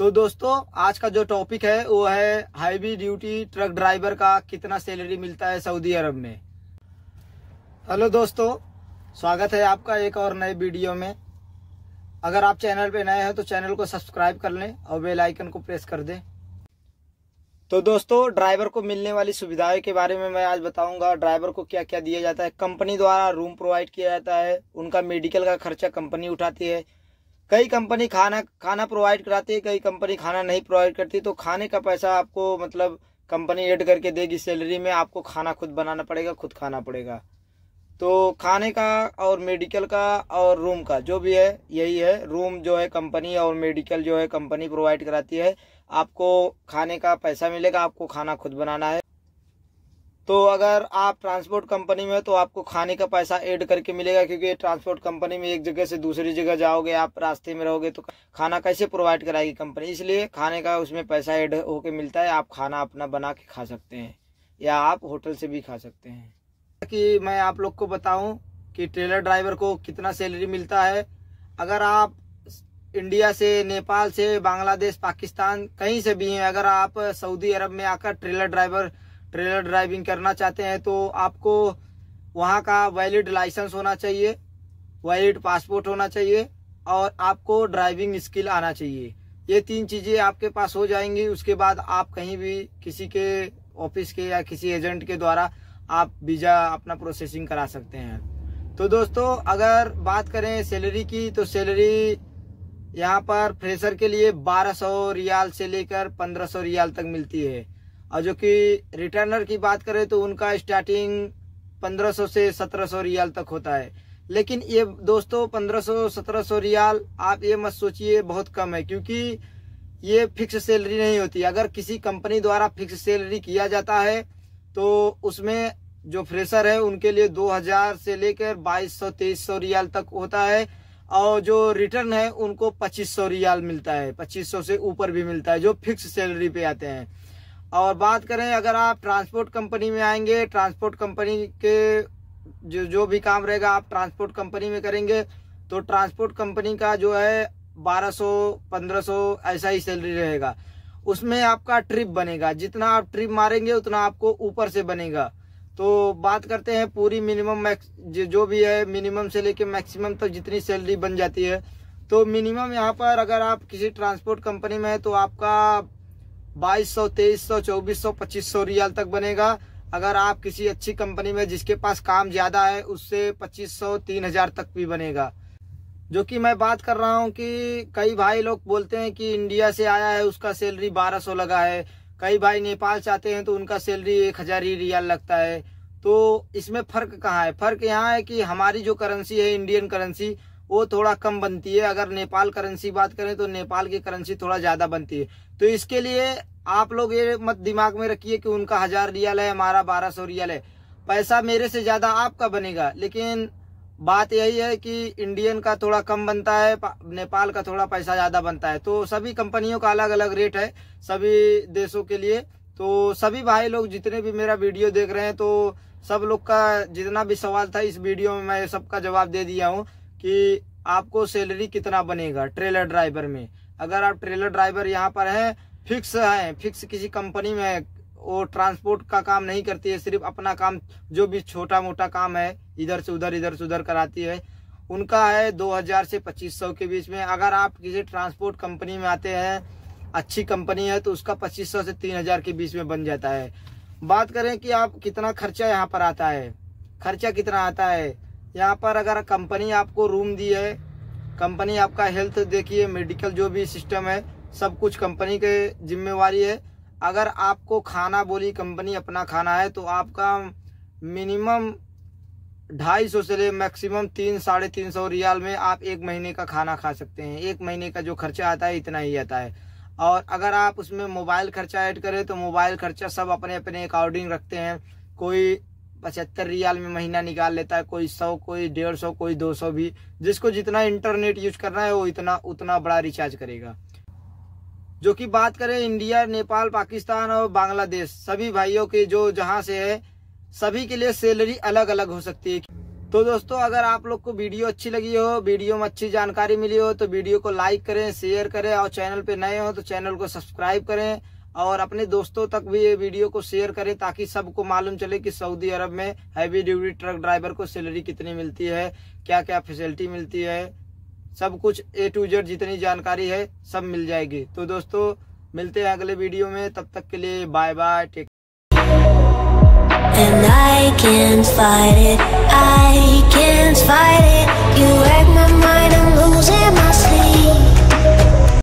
तो दोस्तों आज का जो टॉपिक है वो है हाईवी ड्यूटी ट्रक ड्राइवर का कितना सैलरी मिलता है सऊदी अरब में हेलो दोस्तों स्वागत है आपका एक और नए वीडियो में अगर आप चैनल पे नए हैं तो चैनल को सब्सक्राइब कर लें और बेल आइकन को प्रेस कर दें तो दोस्तों ड्राइवर को मिलने वाली सुविधाओं के बारे में मैं आज बताऊंगा ड्राइवर को क्या क्या दिया जाता है कंपनी द्वारा रूम प्रोवाइड किया जाता है उनका मेडिकल का खर्चा कंपनी उठाती है कई कंपनी खाना खाना प्रोवाइड कराती है कई कंपनी खाना नहीं प्रोवाइड करती तो खाने का पैसा आपको मतलब कंपनी ऐड करके देगी सैलरी में आपको खाना खुद बनाना पड़ेगा खुद खाना पड़ेगा तो खाने का और मेडिकल का और रूम का जो भी है यही है रूम जो है कंपनी और मेडिकल जो है कंपनी प्रोवाइड कराती है आपको खाने का पैसा मिलेगा आपको खाना खुद बनाना है तो अगर आप ट्रांसपोर्ट कंपनी में तो आपको खाने का पैसा ऐड करके मिलेगा क्योंकि ट्रांसपोर्ट कंपनी में एक जगह से दूसरी जगह जाओगे आप रास्ते में रहोगे तो खाना कैसे प्रोवाइड कराएगी कंपनी इसलिए खाने का उसमें पैसा ऐड होके मिलता है आप खाना अपना बना के खा सकते हैं या आप होटल से भी खा सकते हैं कि मैं आप लोग को बताऊँ कि ट्रेलर ड्राइवर को कितना सैलरी मिलता है अगर आप इंडिया से नेपाल से बांग्लादेश पाकिस्तान कहीं से भी हैं अगर आप सऊदी अरब में आकर ट्रेलर ड्राइवर ट्रेलर ड्राइविंग करना चाहते हैं तो आपको वहाँ का वैलिड लाइसेंस होना चाहिए वैलिड पासपोर्ट होना चाहिए और आपको ड्राइविंग स्किल आना चाहिए ये तीन चीज़ें आपके पास हो जाएंगी उसके बाद आप कहीं भी किसी के ऑफिस के या किसी एजेंट के द्वारा आप वीज़ा अपना प्रोसेसिंग करा सकते हैं तो दोस्तों अगर बात करें सैलरी की तो सैलरी यहाँ पर फ्रेशर के लिए 1200 रियाल से लेकर 1500 रियाल तक मिलती है और जो कि रिटर्नर की बात करें तो उनका स्टार्टिंग 1500 से 1700 रियाल तक होता है लेकिन ये दोस्तों 1500-1700 रियाल आप ये मत सोचिए बहुत कम है क्योंकि ये फिक्स सैलरी नहीं होती अगर किसी कंपनी द्वारा फिक्स सैलरी किया जाता है तो उसमें जो फ्रेशर है उनके लिए 2000 से लेकर 2200-2300 रियाल तक होता है और जो रिटर्न है उनको 2500 रियाल मिलता है 2500 से ऊपर भी मिलता है जो फिक्स सैलरी पे आते हैं और बात करें अगर आप ट्रांसपोर्ट कंपनी में आएंगे ट्रांसपोर्ट कंपनी के जो जो भी काम रहेगा आप ट्रांसपोर्ट कंपनी में करेंगे तो ट्रांसपोर्ट कंपनी का जो है 1200 1500 ऐसा ही सैलरी रहेगा उसमें आपका ट्रिप बनेगा जितना आप ट्रिप मारेंगे उतना आपको ऊपर से बनेगा तो बात करते हैं पूरी मिनिमम जो भी है मिनिमम से लेके मैक्सिमम तक तो जितनी सैलरी बन जाती है तो मिनिमम यहाँ पर अगर आप किसी ट्रांसपोर्ट कंपनी में है तो आपका बाईस सौ तेईस सौ चौबीस सौ पच्चीस सौ रियाल तक बनेगा अगर आप किसी अच्छी कंपनी में जिसके पास काम ज़्यादा है उससे पच्चीस सौ तीन हजार तक भी बनेगा जो कि मैं बात कर रहा हूँ कि कई भाई लोग बोलते हैं कि इंडिया से आया है उसका सैलरी बारह सौ लगा है कई भाई नेपाल से आते हैं तो उनका सैलरी एक हजार ही रियाल लगता है तो इसमें फर्क कहाँ है फर्क यहाँ है कि हमारी जो करेंसी है इंडियन करेंसी वो थोड़ा कम बनती है अगर नेपाल करेंसी बात करें तो नेपाल की करेंसी थोड़ा ज़्यादा बनती है तो इसके लिए आप लोग ये मत दिमाग में रखिए कि उनका हज़ार रियल है हमारा बारह सौ रियल है पैसा मेरे से ज़्यादा आपका बनेगा लेकिन बात यही है कि इंडियन का थोड़ा कम बनता है नेपाल का थोड़ा पैसा ज़्यादा बनता है तो सभी कंपनियों का अलग अलग रेट है सभी देशों के लिए तो सभी भाई लोग जितने भी मेरा वीडियो देख रहे हैं तो सब लोग का जितना भी सवाल था इस वीडियो में मैं सबका जवाब दे दिया हूँ कि आपको सैलरी कितना बनेगा ट्रेलर ड्राइवर में अगर आप ट्रेलर ड्राइवर यहाँ पर है फिक्स है फिक्स किसी कंपनी में है वो ट्रांसपोर्ट का काम नहीं करती है सिर्फ अपना काम जो भी छोटा मोटा काम है इधर से उधर इधर से उधर कराती है उनका है 2000 से 2500 के बीच में अगर आप किसी ट्रांसपोर्ट कंपनी में आते हैं अच्छी कंपनी है तो उसका 2500 से 3000 के बीच में बन जाता है बात करें कि आप कितना खर्चा यहाँ पर आता है खर्चा कितना आता है यहाँ पर अगर कंपनी आपको रूम दी है कंपनी आपका हेल्थ देखिए मेडिकल जो भी सिस्टम है सब कुछ कंपनी के जिम्मेवारी है अगर आपको खाना बोली कंपनी अपना खाना है तो आपका मिनिमम ढाई सौ से ले मैक्सिमम तीन साढ़े तीन सौ रियाल में आप एक महीने का खाना खा सकते हैं एक महीने का जो खर्चा आता है इतना ही आता है और अगर आप उसमें मोबाइल खर्चा ऐड करें तो मोबाइल खर्चा सब अपने अपने अकॉर्डिंग रखते हैं कोई पचहत्तर रियाल में महीना निकाल लेता है कोई सौ कोई डेढ़ सौ कोई दो सौ भी जिसको जितना इंटरनेट यूज करना है वो इतना उतना बड़ा रिचार्ज करेगा जो कि बात करें इंडिया नेपाल पाकिस्तान और बांग्लादेश सभी भाइयों के जो जहाँ से है सभी के लिए सैलरी अलग अलग हो सकती है तो दोस्तों अगर आप लोग को वीडियो अच्छी लगी हो वीडियो में अच्छी जानकारी मिली हो तो वीडियो को लाइक करें शेयर करें और चैनल पे नए हो तो चैनल को सब्सक्राइब करें और अपने दोस्तों तक भी ये वीडियो को शेयर करें ताकि सबको मालूम चले कि सऊदी अरब में हैवी ड्यूटी ट्रक ड्राइवर को सैलरी कितनी मिलती है क्या क्या फैसिलिटी मिलती है सब कुछ ए टू जेड जितनी जानकारी है सब मिल जाएगी तो दोस्तों मिलते हैं अगले वीडियो में तब तक के लिए bye bye take And I can't fight it